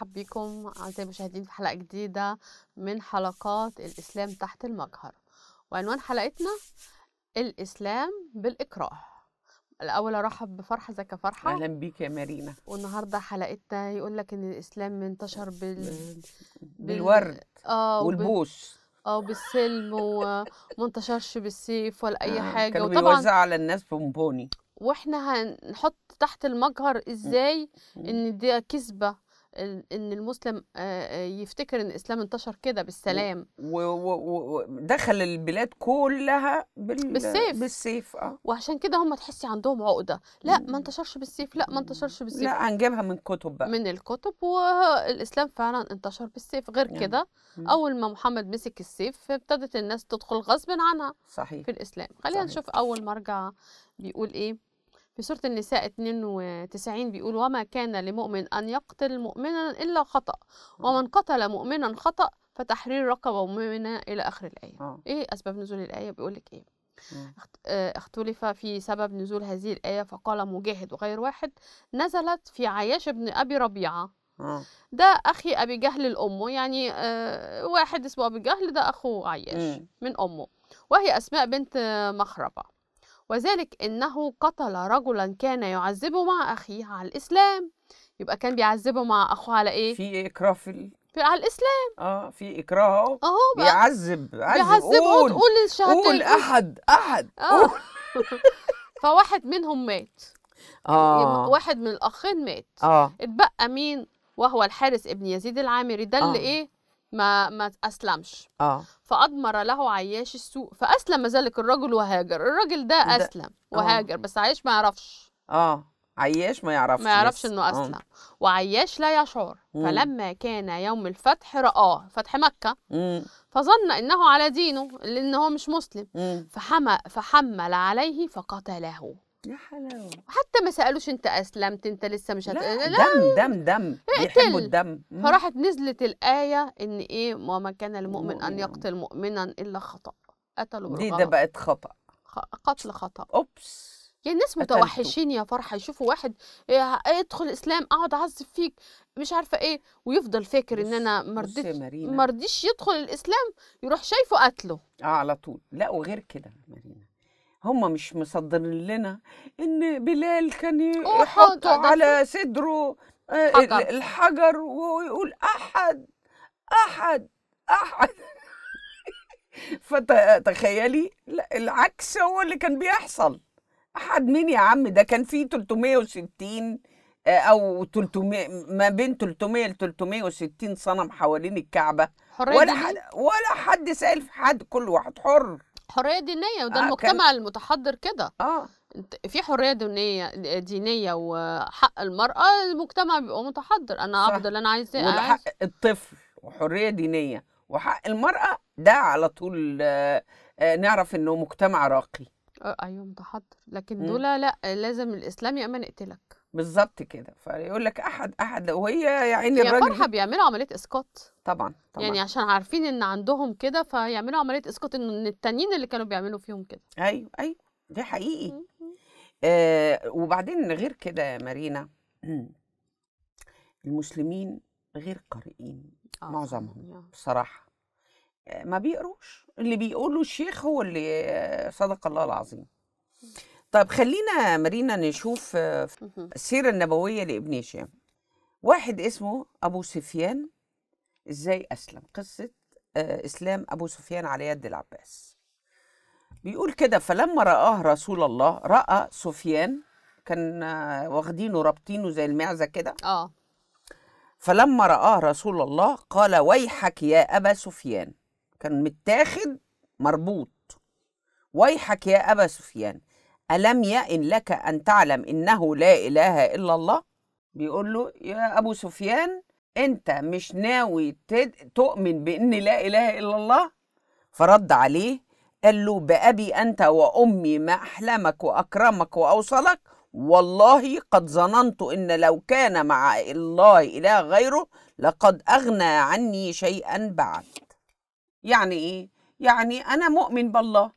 مرحب بيكم أعزائي المشاهدين في حلقة جديدة من حلقات الإسلام تحت المجهر وعنوان حلقتنا الإسلام بالإكراه الأول أرحب بفرحة زكا فرحة أهلا بيك يا مارينا والنهاردة حلقتنا يقول لك إن الإسلام انتشر بال... بال... بالورد آه والبوس اه بالسلم ومنتشرش بالسيف ولا اي آه حاجه كانوا وطبعا بيوزع على الناس بونبوني واحنا هنحط تحت المجهر ازاي ان دي كذبه ان المسلم يفتكر ان الاسلام انتشر كده بالسلام ودخل البلاد كلها بال... بالسيف بالسيف اه وعشان كده هم تحسي عندهم عقده لا ما إمم. انتشرش بالسيف لا ما انتشرش بالسيف لا هنجيبها من كتب بقى من الكتب والاسلام فعلا انتشر بالسيف غير يعني. كده إمم. اول ما محمد مسك السيف ابتدت الناس تدخل غصب عنها صحيح في الاسلام خلينا نشوف اول مرجع بيقول ايه في سورة النساء 92 بيقول وما كان لمؤمن أن يقتل مؤمنا إلا خطأ ومن قتل مؤمنا خطأ فتحرير رقبة مؤمنة إلى آخر الآية أوه. إيه أسباب نزول الآية بيقول لك إيه آه، اختلف في سبب نزول هذه الآية فقال مجاهد وغير واحد نزلت في عياش بن أبي ربيعة آه. ده أخي أبي جهل الأمه يعني آه، واحد اسمه أبي جهل ده أخو عياش من أمه وهي أسماء بنت مخربة وذلك أنه قتل رجلا كان يعذبه مع أخيه على الإسلام يبقى كان بيعذبه مع أخوه على إيه؟ في إكراه في على الاسلام اه في اكراه اهو اهو بيعذب بيعذب قول قول الشهادتين قول احد احد آه. فواحد منهم مات اه واحد من الاخين مات اه اتبقى مين وهو الحارس ابن يزيد العامري ده اللي آه. ايه ما ما اسلمش اه فاضمر له عياش السوء فاسلم ذلك الرجل وهاجر الراجل ده اسلم ده. آه. وهاجر بس عياش ما يعرفش اه عياش ما يعرفش ما يعرفش انه آه. اسلم أوه. وعياش لا يشعر مم. فلما كان يوم الفتح رآه فتح مكة مم. فظن انه على دينه لان هو مش مسلم مم. فحمل عليه فقتله يا حلاوه حتى ما سالوش انت اسلمت انت لسه مش هت... لا, لا دم دم دم بيحبوا الدم فراحت نزلت الايه ان ايه وما كان المؤمن ان يقتل مؤمنا الا خطا قتلوا دي ده بقت خطا قتل خطا اوبس يعني الناس متوحشين يا فرحه يشوفوا واحد ادخل اسلام اقعد اعذب فيك مش عارفه ايه ويفضل فاكر ان انا ما رضيتش يدخل الاسلام يروح شايفه قتله اه على طول لا وغير كده مارينا هم مش مصدرين لنا ان بلال كان يحط على صدره آه، حجر. الحجر ويقول احد احد احد فتخيلي العكس هو اللي كان بيحصل احد مين يا عم ده كان في 360 آه، او 300 ما بين 300 ل 360 صنم حوالين الكعبه ولا حد ولا حد سال في حد كل واحد حر حريه دينيه وده آه المجتمع كان... المتحضر كده اه في حريه دينيه دينيه وحق المراه المجتمع بيبقى متحضر انا اعبد اللي انا عايزاه وده حق الطفل وحريه دينيه وحق المراه ده على طول آه، نعرف انه مجتمع راقي آه، ايوه متحضر لكن دول لا لازم الاسلام يا اما نقتلك بالظبط كده فيقول لك احد احد وهي يا عيني الراجل فرحه بيعملوا عمليه اسقاط طبعا طبعا يعني عشان عارفين ان عندهم كده فيعملوا عمليه اسقاط ان التانيين اللي كانوا بيعملوا فيهم كده ايوه ايوه ده حقيقي آه وبعدين غير كده يا مارينا المسلمين غير قارئين آه. معظمهم بصراحه آه ما بيقروش اللي بيقوله الشيخ هو اللي آه، صدق الله العظيم طيب خلينا مرينا نشوف آه، السيرة النبوية لابن هشام واحد اسمه أبو سفيان إزاي أسلم قصة آه، إسلام أبو سفيان على يد العباس بيقول كده فلما رآه رسول الله رأى سفيان كان آه، واخدينه رابطينه زي المعزة كده آه فلما رآه رسول الله قال ويحك يا أبا سفيان كان متاخد مربوط ويحك يا أبا سفيان ألم يئن لك أن تعلم إنه لا إله إلا الله بيقول له يا أبو سفيان أنت مش ناوي تد... تؤمن بإن لا إله إلا الله فرد عليه قال له بأبي أنت وأمي ما أحلمك وأكرمك وأوصلك والله قد ظننت إن لو كان مع الله إله غيره لقد أغنى عني شيئا بعد يعني إيه؟ يعني أنا مؤمن بالله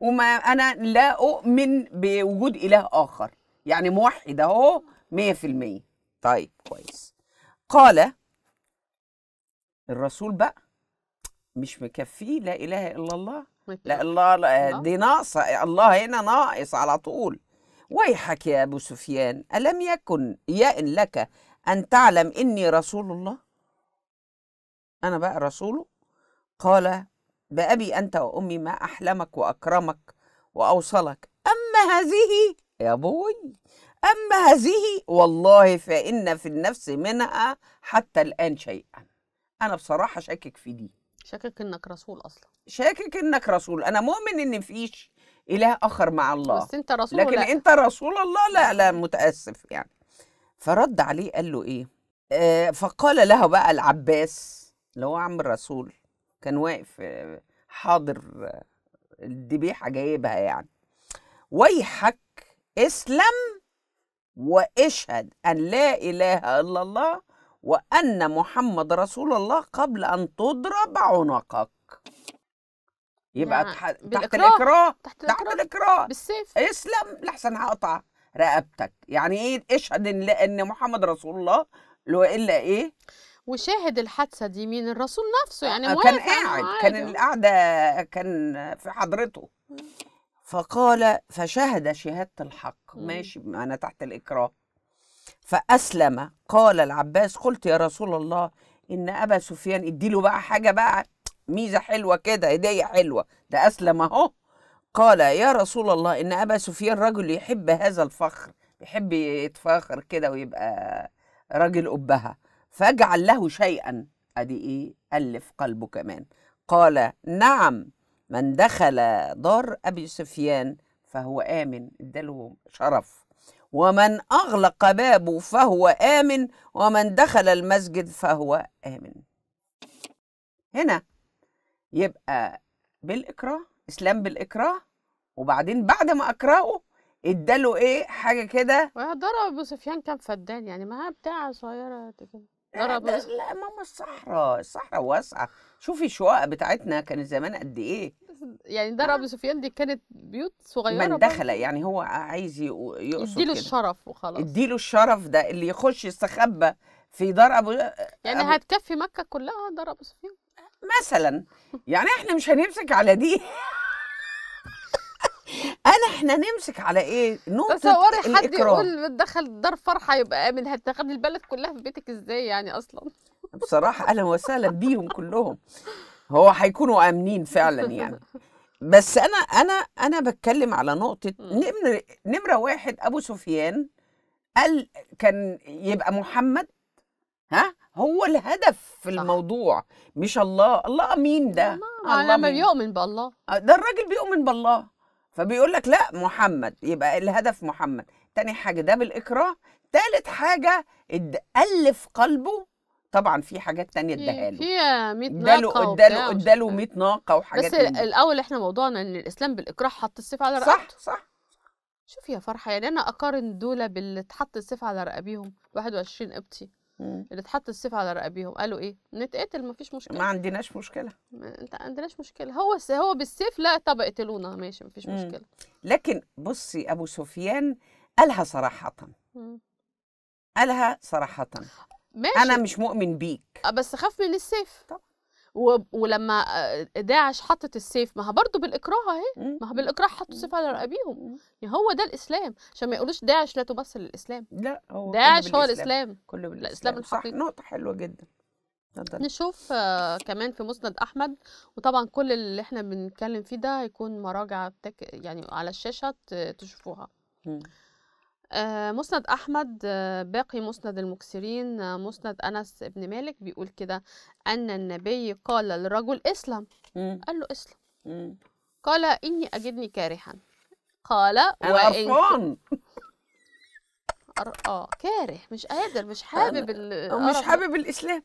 وما انا لا اؤمن بوجود اله اخر يعني موحد اهو 100% طيب كويس قال الرسول بقى مش مكفيه لا اله الا الله لا الله لا دي ناقصه الله هنا ناقص على طول ويحك يا ابو سفيان الم يكن إن لك ان تعلم اني رسول الله انا بقى رسوله قال بأبي أنت وأمي ما أحلمك وأكرمك وأوصلك أما هذه يا بوي أما هذه والله فإن في النفس منها حتى الآن شيئا أنا بصراحة شاكك في دي شاكك إنك رسول أصلا شاكك إنك رسول أنا مؤمن إن مفيش إله آخر مع الله بس أنت رسول لكن لا. أنت رسول الله لا لا متأسف يعني فرد عليه قال له إيه آه فقال له بقى العباس اللي هو عم الرسول كان واقف حاضر الذبيحه جايبها يعني ويحك اسلم واشهد ان لا اله الا الله وان محمد رسول الله قبل ان تضرب عنقك يبقى يعني تحت, تحت الاكراه تحت الاكراه الإكراه. بالسيف اسلم لحسن هقطع رقبتك يعني ايه اشهد ان ان محمد رسول الله لو الا ايه وشاهد الحادثه دي مين الرسول نفسه يعني آه، آه، كان قاعد كان القعده كان في حضرته فقال فشهد شهاده الحق ماشي انا تحت الاكراه فاسلم قال العباس قلت يا رسول الله ان ابا سفيان اديله بقى حاجه بقى ميزه حلوه كده هديه حلوه ده اسلم اهو قال يا رسول الله ان ابا سفيان رجل يحب هذا الفخر يحب يتفاخر كده ويبقى راجل أبها فاجعل له شيئا ادي ايه الف قلبه كمان قال نعم من دخل دار ابي سفيان فهو امن اداله شرف ومن اغلق بابه فهو امن ومن دخل المسجد فهو امن هنا يبقى بالاكراه اسلام بالاكراه وبعدين بعد ما اكرهه اداله ايه حاجه كده ضرب ابو سفيان كان فدان يعني معاه بتاعه صغيره كده ضرب آه، لا ماما الصحراء الصحراء واسعه شوفي الشقق بتاعتنا كانت زمان قد ايه يعني دار ابو سفيان دي كانت بيوت صغيره من دخل يعني هو عايز يقصد اديله الشرف وخلاص اديله الشرف ده اللي يخش يستخبى في دار ابو يعني أبو... هتكفي مكه كلها آه، دار ابو سفيان مثلا يعني احنا مش هنمسك على دي انا احنا نمسك على ايه نقطه تصوري حد يقول بتدخل دار فرحه يبقى امن هتاخدي البلد كلها في بيتك ازاي يعني اصلا بصراحه اهلا وسهلا بيهم كلهم هو هيكونوا امنين فعلا يعني بس انا انا انا بتكلم على نقطه نمره نمره واحد ابو سفيان قال كان يبقى محمد ها هو الهدف في الموضوع مش الله الله مين ده الله, الله, الله يعني ما بيؤمن بالله آه، ده الراجل بيؤمن بالله فبيقول لك لا محمد يبقى الهدف محمد تاني حاجة ده بالإكراه تالت حاجة ألف قلبه طبعا في حاجات تانية اداها له فيها 100 ناقه اداله اداله 100 ناقه وحاجات بس تانية. الاول احنا موضوعنا ان الاسلام بالاكراه حط السيف على رقبته صح صح شوف يا فرحه يعني انا اقارن دولة باللي اتحط السيف على رقبيهم 21 قبطي اللي اتحط السيف على رقبيهم قالوا ايه نتقتل مفيش مشكله ما عندناش مشكله ما انت عندناش مشكله هو س... هو بالسيف لا طب اقتلونا ماشي مفيش مشكله لكن بصي ابو سفيان قالها صراحه مم. قالها صراحه ماشي. انا مش مؤمن بيك بس خاف من السيف طبعا ولما داعش حطت السيف ما هو برضه بالاكراه اهي إمم. ما هو بالاكراه حطوا السيف على إمم. رقابيهم إمم. يعني هو ده الاسلام عشان ما يقولوش داعش لا تبصر الاسلام لا هو داعش هو الاسلام كله بالاسلام الحقيقي نقطه حلوه جدا تفضل نشوف آه كمان في مسند احمد وطبعا كل اللي احنا بنتكلم فيه ده هيكون مراجع بتك... يعني على الشاشه تشوفوها آه، مسند أحمد آه، باقي مسند المكسرين آه، مسند أنس بن مالك بيقول كده أن النبي قال للرجل اسلم قال له اسلم قال إني أجدني كارحا قال وإن اه كاره مش قادر مش حابب مش حابب الإسلام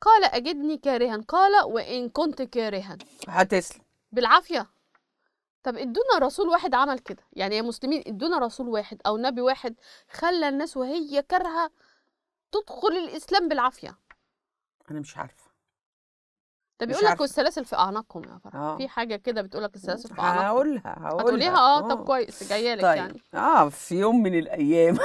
قال أجدني كارها قال وإن كنت كارها هتسلم بالعافية طب ادونا رسول واحد عمل كده يعني يا مسلمين ادونا رسول واحد او نبي واحد خلى الناس وهي كارهه تدخل الاسلام بالعافيه انا مش عارفه ده بيقول لك والسلاسل في اعناقهم يا فرح آه. في حاجه كده بتقول لك السلاسل في اعناقهم هقولها هقولها هتقوليها اه طب آه. كويس جايه لك طيب. يعني اه في يوم من الايام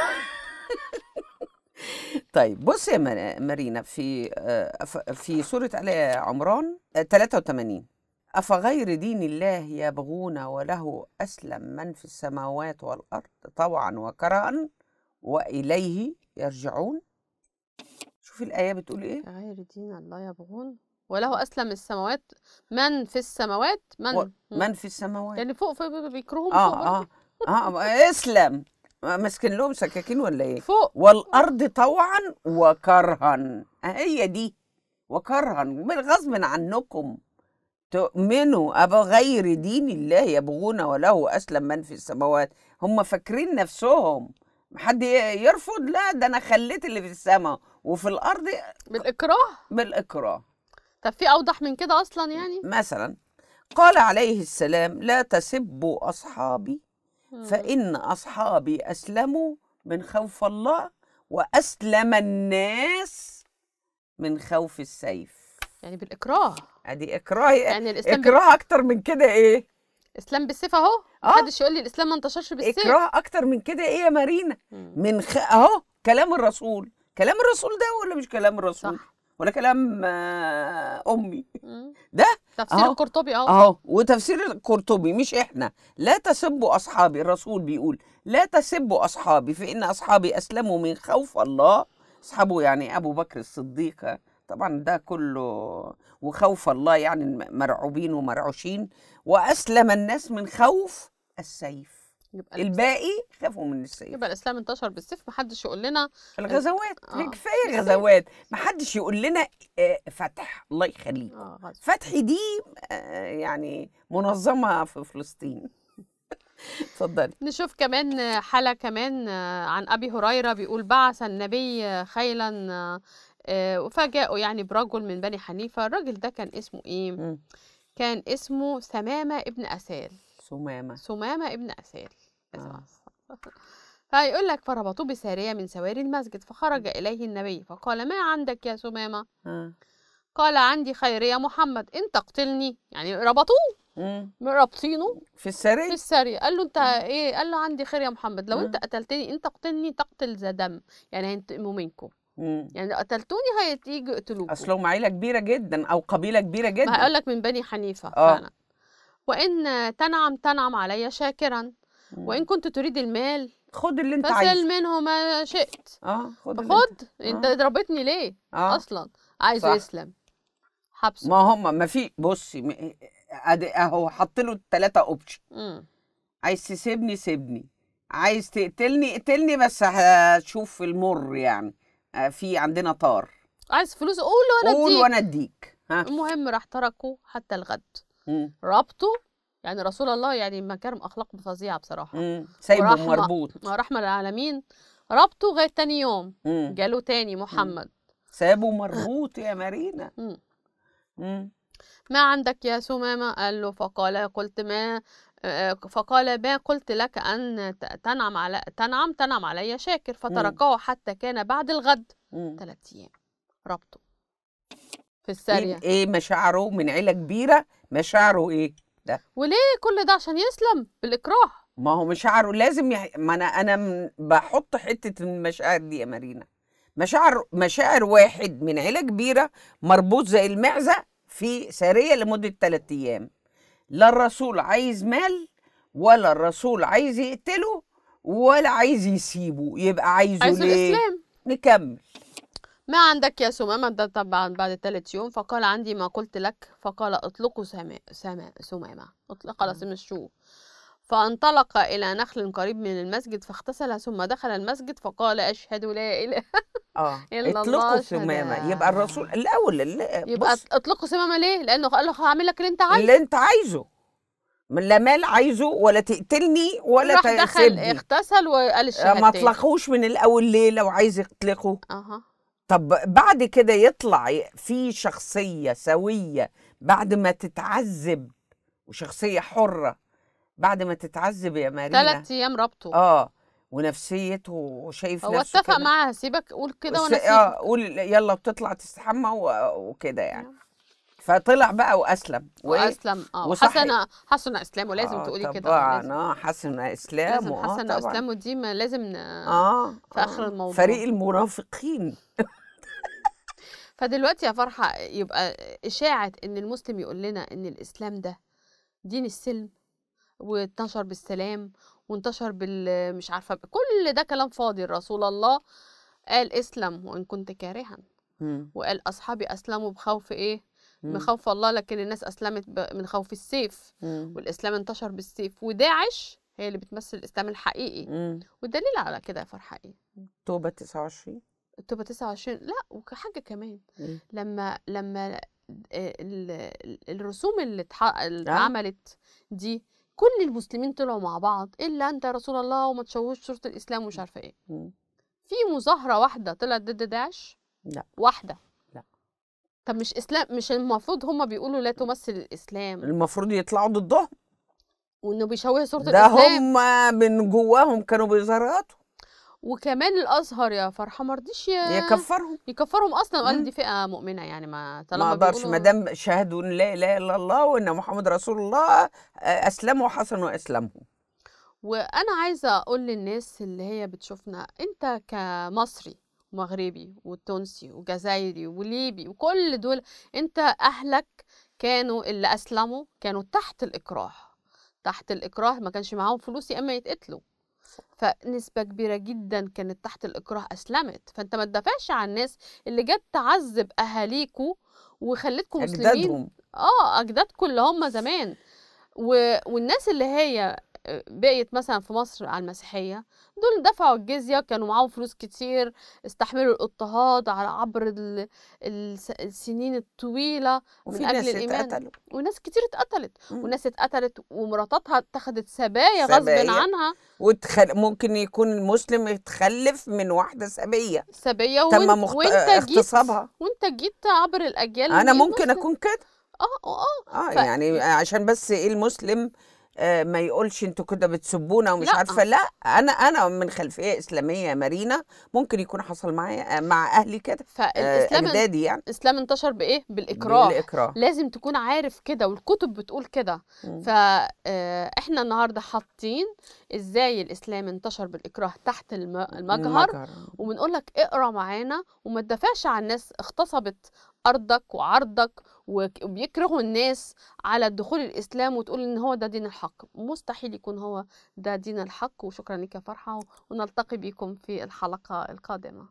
طيب بص يا مارينا في آه، في سوره ال عمران 83 آه، أفغير دين الله يبغون وله أسلم من في السماوات والأرض طوعا وكرها وإليه يرجعون شوفي الآية بتقول إيه أفغير دين الله يبغون وله أسلم السماوات من في السماوات من و... من في السماوات يعني فوق بيكرههم آه فوق آه, آه آه اسلم ماسكين لهم سكاكين ولا إيه فوق والأرض طوعا وكرها آه، هي دي وكرها غصب عنكم تؤمنوا أبغير دين الله يبغون وله أسلم من في السماوات هم فاكرين نفسهم حد يرفض لا ده أنا خليت اللي في السماء وفي الأرض بالإكراه بالإكراه طب في أوضح من كده أصلا يعني مثلا قال عليه السلام لا تسبوا أصحابي فإن أصحابي أسلموا من خوف الله وأسلم الناس من خوف السيف يعني بالاكراه ادي يعني اكراه يعني الاسلام اكراه اكتر من كده ايه اسلام بالسيف اهو محدش آه. يقول لي الاسلام ما انتشرش بالسيف اكراه اكتر من كده ايه يا مارينا من خ... اهو كلام الرسول كلام الرسول ده ولا مش كلام الرسول صح. ولا كلام آه، امي ده تفسير أهو. القرطبي اهو اهو وتفسير القرطبي مش احنا لا تسبوا اصحابي الرسول بيقول لا تسبوا اصحابي فان اصحابي اسلموا من خوف الله اصحابه يعني ابو بكر الصديق طبعا ده كله وخوف الله يعني مرعوبين ومرعوشين وأسلم الناس من خوف السيف يبقى الباقي خافوا من السيف يبقى الاسلام انتشر بالسيف ما حدش يقول لنا الغزوات آه. كفايه غزوات ما حدش يقول لنا آه، فتح الله يخليك آه. فتح دي آه، يعني منظمه في فلسطين اتفضلي نشوف كمان حاله كمان آه، عن ابي هريره بيقول بعث النبي خيلا آه، وفاجئوا يعني برجل من بني حنيفة الراجل ده كان اسمه إيه؟ م. كان اسمه سمامة ابن أسال سمامة سمامة ابن أسال فيقول آه. لك فربطوه بسارية من سواري المسجد فخرج إليه النبي فقال ما عندك يا سمامة آه. قال عندي خير يا محمد إن تقتلني يعني ربطوه رابطينه في السرية في السرية قال له انت ايه قال له عندي خير يا محمد لو انت قتلتني انت قتلني تقتل ذا دم يعني هينتقموا منكم مم. يعني لو قتلتوني هيجوا اصل اصلهم عيله كبيره جدا او قبيله كبيره جدا هقول لك من بني حنيفه آه. فعلا وان تنعم تنعم علي شاكرا مم. وان كنت تريد المال خد اللي انت عايزه فسل منه ما شئت اه خد اللي خد انت, ضربتني آه. ضربتني ليه آه. اصلا عايزه صح. يسلم حبسه ما هم ما في بصي اهو حط له الثلاثه اوبشن عايز تسيبني سيبني عايز تقتلني اقتلني بس هشوف المر يعني آه، في عندنا طار عايز فلوس قول وانا اديك قول وانا اديك المهم راح تركه حتى الغد ربطه يعني رسول الله يعني مكارم اخلاق فظيعه بصراحه سايبه مربوط رحمه للعالمين ربطه غير تاني يوم جاله تاني محمد سابه مربوط يا مارينا مم. مم. ما عندك يا سمامة قال له فقال قلت ما آه، فقال ما قلت لك أن تنعم على تنعم تنعم علي شاكر فتركه حتى كان بعد الغد ثلاث أيام ربطه في السارية إيه مشاعره من عيلة كبيرة مشاعره إيه ده وليه كل ده عشان يسلم بالإكراه ما هو مشاعره لازم يح... ما أنا أنا بحط حتة المشاعر دي يا مارينا مشاعر مشاعر واحد من عيله كبيره مربوط زي المعزه في ساريه لمده ثلاث ايام لا الرسول عايز مال ولا الرسول عايز يقتله ولا عايز يسيبه يبقى عايزه عايز ليه؟ الإسلام نكمل ما عندك يا سمامة ده طبعا بعد ثلاث يوم فقال عندي ما قلت لك فقال اطلقوا سماء سماء سمامة اطلق خلاص مش شوف فانطلق إلى نخل قريب من المسجد فاغتسل ثم دخل المسجد فقال أشهد لا إله آه، الا الله اطلقوا سمامة يبقى الرسول الأول اللي يبقى بص. اطلقوا سمامة ليه؟ لأنه قال له هعمل لك اللي أنت عايزه اللي أنت عايزه لا مال عايزه ولا تقتلني ولا تسيبني دخل اغتسل وقال آه، الشهادتين ما اطلقوش من الأول ليه لو عايز يطلقه أها طب بعد كده يطلع في شخصية سوية بعد ما تتعذب وشخصية حرة بعد ما تتعذب يا مارينا ثلاث ايام ربطه اه ونفسيته وشايف هو نفسه اتفق معاها سيبك قول كده وانا سيبك اه قول يلا بتطلع تستحمى وكده يعني نعم. فطلع بقى واسلم إيه؟ واسلم اه حسن حسن اسلام ولازم آه تقولي كده طبعا آه،, نعم، اه حسن اسلام لازم حسن اسلام ودي ما لازم آه في اخر آه الموضوع فريق المرافقين فدلوقتي يا فرحه يبقى اشاعه ان المسلم يقول لنا ان الاسلام ده دين السلم وانتشر بالسلام وانتشر بال مش عارفه كل ده كلام فاضي الرسول الله قال اسلم وان كنت كارها وقال اصحابي اسلموا بخوف ايه من خوف الله لكن الناس اسلمت من خوف السيف والاسلام انتشر بالسيف وداعش هي اللي بتمثل الاسلام الحقيقي والدليل على كده يا فرحه ايه توبه 29 التوبه 29 لا وحاجه كمان لما لما آه، الرسوم اللي آه. اتعملت دي كل المسلمين طلعوا مع بعض الا انت يا رسول الله وما تشوهوش صوره الاسلام ومش عارفه ايه في مظاهره واحده طلعت ضد داعش لا واحده لا طب مش اسلام مش المفروض هم بيقولوا لا تمثل الاسلام المفروض يطلعوا ضدهم وانه بيشوهوا صوره الاسلام ده هم من جواهم كانوا بيظهروا وكمان الازهر يا فرحه ما رضيش يكفرهم يكفرهم اصلا وقال دي فئه مؤمنه يعني ما طالما ما اقدرش ما دام شهدوا ان لا اله الا الله وان محمد رسول الله اسلموا وحسنوا اسلامهم وانا عايزه اقول للناس اللي هي بتشوفنا انت كمصري ومغربي وتونسي وجزائري وليبي وكل دول انت اهلك كانوا اللي اسلموا كانوا تحت الاكراه تحت الاكراه ما كانش معاهم فلوس يا اما يتقتلوا فنسبة كبيرة جدا كانت تحت الإكراه أسلمت فأنت ما تدافعش عن الناس اللي جت تعذب أهاليكوا وخلتكم مسلمين أجدادهم. آه أجدادكم اللي هم زمان و... والناس اللي هي بقيت مثلا في مصر على المسيحية دول دفعوا الجزية كانوا معاهم فلوس كتير استحملوا الاضطهاد على عبر السنين الطويلة وفي من أجل ناس الإيمان اتقتلوا. وناس كتير اتقتلت مم. وناس اتقتلت ومراتاتها اتخذت سبايا, سبايا. غصب عنها وتخل... ممكن يكون المسلم يتخلف من واحدة سبية سبية وانت, مخت... وانت جيت وانت جيت عبر الأجيال أنا ممكن مسلم. أكون كده اه اه اه, آه، يعني عشان بس ايه المسلم آه، ما يقولش انتوا كده بتسبونا ومش لا. عارفه لا انا انا من خلفيه اسلاميه مرينه ممكن يكون حصل معايا آه، مع اهلي كده آه، فالاسلام اجدادي يعني الاسلام انتشر بايه بالاكراه بالاكراه لازم تكون عارف كده والكتب بتقول كده فاحنا النهارده حاطين ازاي الاسلام انتشر بالاكراه تحت المجهر, المجهر. وبنقول لك اقرا معانا وما تدافعش عن ناس اغتصبت ارضك وعرضك وبيكرهوا الناس على الدخول الاسلام وتقول ان هو ده دين الحق مستحيل يكون هو ده دين الحق وشكرا لك يا فرحه ونلتقي بكم في الحلقه القادمه